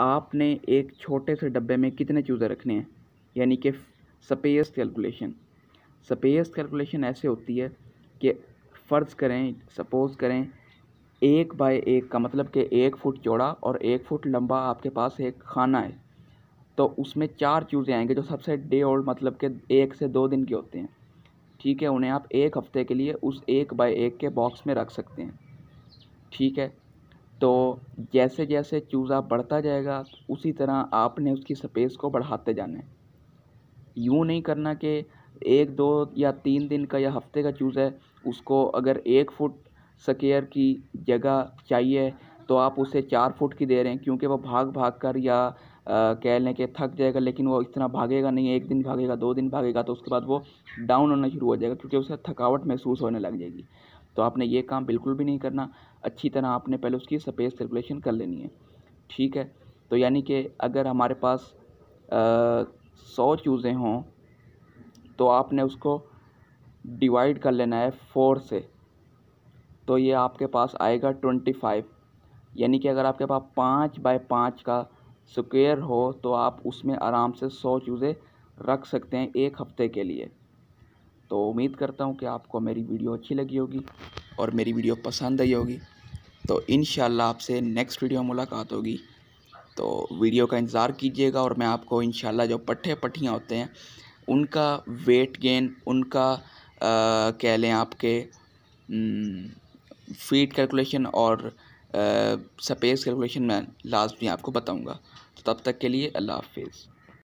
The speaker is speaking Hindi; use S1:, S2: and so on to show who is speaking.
S1: आपने एक छोटे से डब्बे में कितने चूज़े रखने हैं यानी कि स्पेस कैलकुलेशन स्पेस कैलकुलेशन ऐसे होती है कि फ़र्ज़ करें सपोज़ करें एक बाय एक का मतलब कि एक फ़ुट चौड़ा और एक फ़ुट लंबा आपके पास एक खाना है तो उसमें चार चूज़े आएंगे जो सबसे डे ओल्ड मतलब के एक से दो दिन के होते हैं ठीक है उन्हें आप एक हफ़्ते के लिए उस एक बाय एक के बॉक्स में रख सकते हैं ठीक है तो जैसे जैसे चूज़ा बढ़ता जाएगा उसी तरह आपने उसकी स्पेस को बढ़ाते जाना है यूँ नहीं करना कि एक दो या तीन दिन का या हफ्ते का चूज़ा है उसको अगर एक फुट स्केयर की जगह चाहिए तो आप उसे चार फुट की दे रहे हैं क्योंकि वह भाग भाग कर या कह लें कि थक जाएगा लेकिन वो इस तरह भागेगा नहीं एक दिन भागेगा दो दिन भागेगा तो उसके बाद वो डाउन होना शुरू हो जाएगा क्योंकि उसे थकावट महसूस होने लग जाएगी तो आपने ये काम बिल्कुल भी नहीं करना अच्छी तरह आपने पहले उसकी स्पेस सर्कुलेशन कर लेनी है ठीक है तो यानी कि अगर हमारे पास सौ चूज़ें हों तो आपने उसको डिवाइड कर लेना है फोर से तो ये आपके पास आएगा ट्वेंटी फाइव यानी कि अगर आपके पास पाँच बाय पाँच का स्क्वेयर हो तो आप उसमें आराम से सौ चूज़ें रख सकते हैं एक हफ़्ते के लिए तो उम्मीद करता हूँ कि आपको मेरी वीडियो अच्छी लगी होगी और मेरी वीडियो पसंद आई होगी तो इन आपसे नेक्स्ट वीडियो में मुलाकात होगी तो वीडियो का इंतज़ार कीजिएगा और मैं आपको इन जो पट्ठे पट्ठियाँ होते हैं उनका वेट गेन उनका आ, कह लें आपके फीट कैलकुलेशन और स्पेस कैलकुलेशन मैं लास्ट में आपको बताऊंगा तो तब तक के लिए अल्लाह हाफिज़